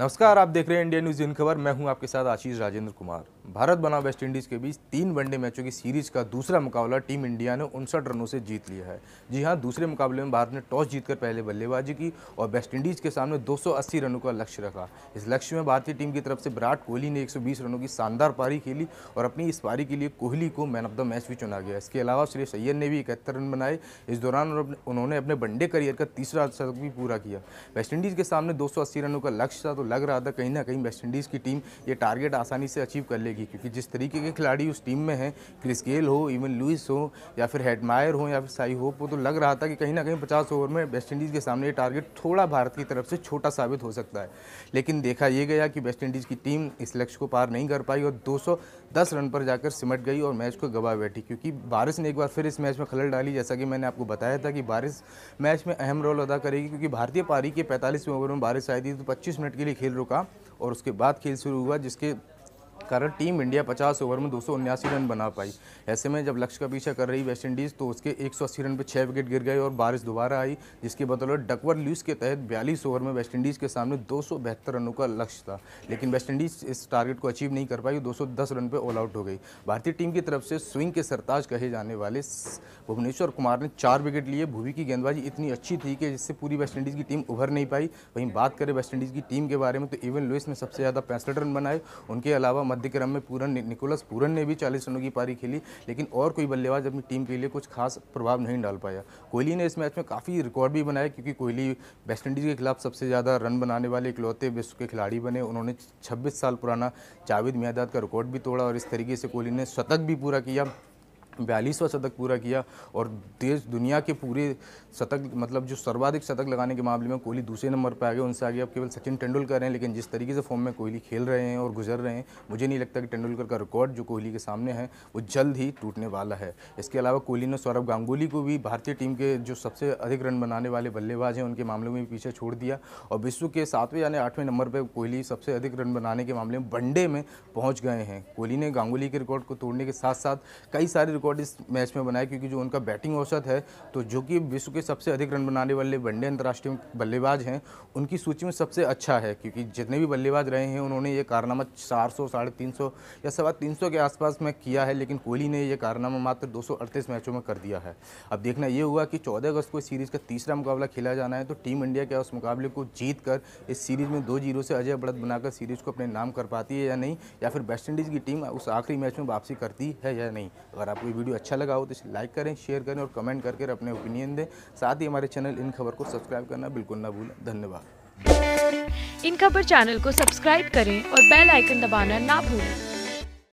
नमस्कार आप देख रहे हैं इंडिया न्यूज इन खबर मैं हूं आपके साथ आशीष राजेंद्र कुमार भारत बना वेस्टइंडीज के बीच तीन वनडे मैचों की सीरीज का दूसरा मुकाबला टीम इंडिया ने उनसठ रनों से जीत लिया है जी हां दूसरे मुकाबले में भारत ने टॉस जीतकर पहले बल्लेबाजी की और वेस्टइंडीज के सामने दो रनों का लक्ष्य रखा इस लक्ष्य में भारतीय टीम की तरफ से विराट कोहली ने एक रनों की शानदार पारी खेली और अपनी इस पारी के लिए कोहली को मैन ऑफ द मैच भी चुना गया इसके अलावा श्री सैयद ने भी इकहत्तर रन बनाए इस दौरान उन्होंने अपने वनडे करियर का तीसरा शतक भी पूरा किया वेस्टइंडीज के सामने दो रनों का लक्ष्य था तो लग रहा था कहीं ना कहीं वेस्ट इंडीज की टीम ये टारगेट आसानी से अचीव कर लेगी क्योंकि जिस तरीके के खिलाड़ी उस टीम में हैं क्रिस गेल हो इवन लुइस हो या फिर हेडमायर हो या फिर साई होप हो तो लग रहा था कि कहीं ना कहीं पचास ओवर में वेस्टइंडीज़ के सामने ये टारगेट थोड़ा भारत की तरफ से छोटा साबित हो सकता है लेकिन देखा ये गया कि वेस्टइंडीज़ की टीम इस लक्ष्य को पार नहीं कर पाई और दो रन पर जाकर सिमट गई और मैच को गवा बैठी क्योंकि बारिश ने एक बार फिर इस मैच में खलल डाली जैसा कि मैंने आपको बताया था कि बारिश मैच में अहम रोल अदा करेगी क्योंकि भारतीय पारी के पैंतालीसवें ओवर में बारिश आई थी तो पच्चीस मिनट के लिए खेल रुका और उसके बाद खेल शुरू हुआ जिसके कारण टीम इंडिया पचास ओवर में दो रन बना पाई ऐसे में जब लक्ष्य का पीछा कर रही वेस्टइंडीज़ तो उसके एक रन पर छः विकेट गिर गए और बारिश दोबारा आई जिसकी बदौलत डकवर ल्यूस के तहत बयालीस ओवर में वेस्टइंडीज़ के सामने दो रनों का लक्ष्य था लेकिन वेस्टइंडीज़ इस टारगेट को अचीव नहीं कर पाई दो रन पर ऑल आउट हो गई भारतीय टीम की तरफ से स्विंग के सरताज कहे जाने वाले भुवनेश्वर कुमार ने चार विकेट लिए भूवी की गेंदबाजी इतनी अच्छी थी कि जिससे पूरी वेस्टइंडीज़ की टीम उभर नहीं पाई वहीं बात करें वेस्टइंडीज़ की टीम के बारे में तो इवन लुइस ने सबसे ज़्यादा पैंसठ रन बनाए उनके अलावा मध्यक्रम में पूरन निकोलस पूरन ने भी चालीस रनों की पारी खेली लेकिन और कोई बल्लेबाज अपनी टीम के लिए कुछ खास प्रभाव नहीं डाल पाया कोहली ने इस मैच में काफ़ी रिकॉर्ड भी बनाया क्योंकि कोहली वेस्टइंडीज़ के खिलाफ सबसे ज़्यादा रन बनाने वाले इकलौते विश्व के खिलाड़ी बने उन्होंने छब्बीस साल पुराना जावेद मियादाद का रिकॉर्ड भी तोड़ा और इस तरीके से कोहली ने शतक भी पूरा किया बयालीसवा शतक पूरा किया और देश दुनिया के पूरे शतक मतलब जो सर्वाधिक शतक लगाने के मामले में कोहली दूसरे नंबर पर आ गए उनसे आगे अब केवल सचिन तेंदुलकर हैं लेकिन जिस तरीके से फॉर्म में कोहली खेल रहे हैं और गुजर रहे हैं मुझे नहीं लगता कि तेंदुलकर का रिकॉर्ड जो कोहली के सामने है वो जल्द ही टूटने वाला है इसके अलावा कोहली ने सौरभ गांगुली को भी भारतीय टीम के जो सबसे अधिक रन बनाने वाले बल्लेबाज हैं उनके मामले में पीछे छोड़ दिया और विश्व के सातवें यानी आठवें नंबर पर कोहली सबसे अधिक रन बनाने के मामले में वनडे में पहुँच गए हैं कोहली ने गांगुली के रिकॉर्ड को तोड़ने के साथ साथ कई सारे रिकॉर्ड रिकॉर्ड इस मैच में बनाया क्योंकि जो उनका बैटिंग औसत है तो जो कि विश्व के सबसे अधिक रन बनाने वाले वनडे अंतर्राष्ट्रीय बल्लेबाज हैं उनकी सूची में सबसे अच्छा है क्योंकि जितने भी बल्लेबाज रहे हैं उन्होंने ये कारनामा चार सौ साढ़े तीन सौ या सवा तीन सौ के आसपास में किया है लेकिन कोहली ने यह कारनामा मात्र दो सौ अड़तीस मैचों में कर दिया है अब देखना यह हुआ कि चौदह अगस्त को इस सीरीज़ का तीसरा मुकाबला खेला जाना है तो टीम इंडिया क्या उस मुकाबले को जीत कर इस सीरीज़ में दो जीरो से अजय बढ़त बनाकर सीरीज़ को अपने नाम कर पाती है या नहीं या फिर वेस्टइंडीज़ की टीम उस आखिरी मैच में वापसी करती है या नहीं अगर आपको वीडियो अच्छा लगा हो तो इसे लाइक करें शेयर करें और कमेंट करके अपने ओपिनियन दें साथ ही हमारे चैनल इन खबर को सब्सक्राइब करना बिल्कुल ना भूलें धन्यवाद इन खबर चैनल को सब्सक्राइब करें और बेल आइकन दबाना ना भूलें